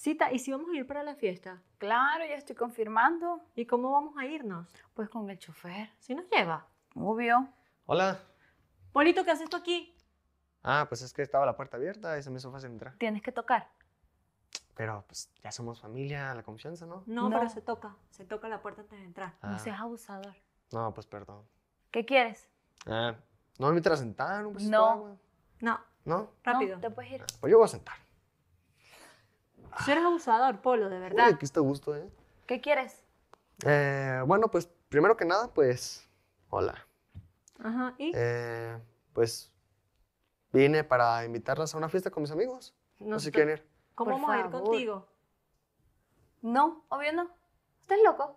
Cita, ¿y si vamos a ir para la fiesta? Claro, ya estoy confirmando. ¿Y cómo vamos a irnos? Pues con el chofer. ¿Si nos lleva? Obvio. Hola. Polito, ¿qué haces tú aquí? Ah, pues es que estaba la puerta abierta y se me hizo fácil entrar. Tienes que tocar. Pero pues ya somos familia, la confianza, ¿no? No, pero se toca. Se toca la puerta antes de entrar. Ah. No seas abusador. No, pues perdón. ¿Qué quieres? Ah, no me invitas a sentar, un besito No. No. ¿No? Rápido. te puedes ir. Ah, pues yo voy a sentar. Tú eres abusador, Polo, de verdad. Uy, aquí está gusto, ¿eh? ¿Qué quieres? Eh, bueno, pues primero que nada, pues, hola. Ajá, ¿y? Eh, pues vine para invitarlas a una fiesta con mis amigos. No, sé si quieren ir. ¿Cómo vamos a ir contigo? No, obvio no. ¿Estás loco?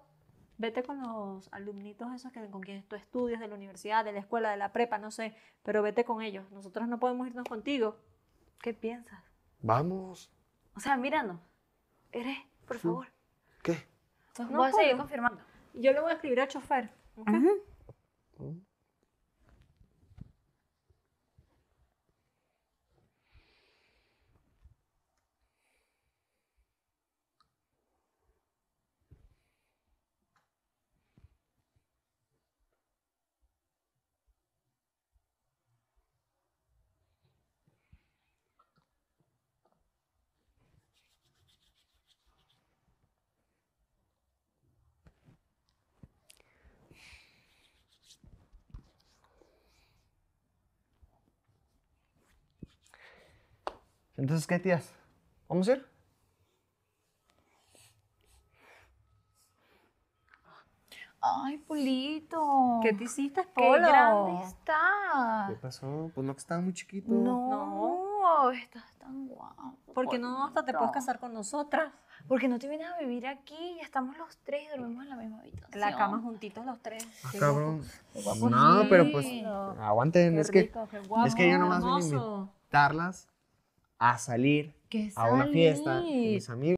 Vete con los alumnitos esos que, con quienes tú estudias de la universidad, de la escuela, de la prepa, no sé, pero vete con ellos. Nosotros no podemos irnos contigo. ¿Qué piensas? Vamos. O sea, mirando, Eres, por favor. ¿Qué? no voy a seguir confirmando. Yo le voy a escribir al chofer. ¿okay? Entonces, ¿qué, tías? ¿Vamos a ir? Ay, Pulito. ¿Qué te hiciste, Polo? Qué grande está. ¿Qué pasó? Pues no, que estaba muy chiquito. No, estás tan guapo. ¿Por qué no hasta te puedes casar con nosotras? Porque no te vienes a vivir aquí, ya estamos los tres, dormimos en la misma habitación. La cama juntitos los tres. Ah, cabrón. No, pero pues aguanten, es que es que yo nomás vine a Darlas a salir a una fiesta con mis amigos.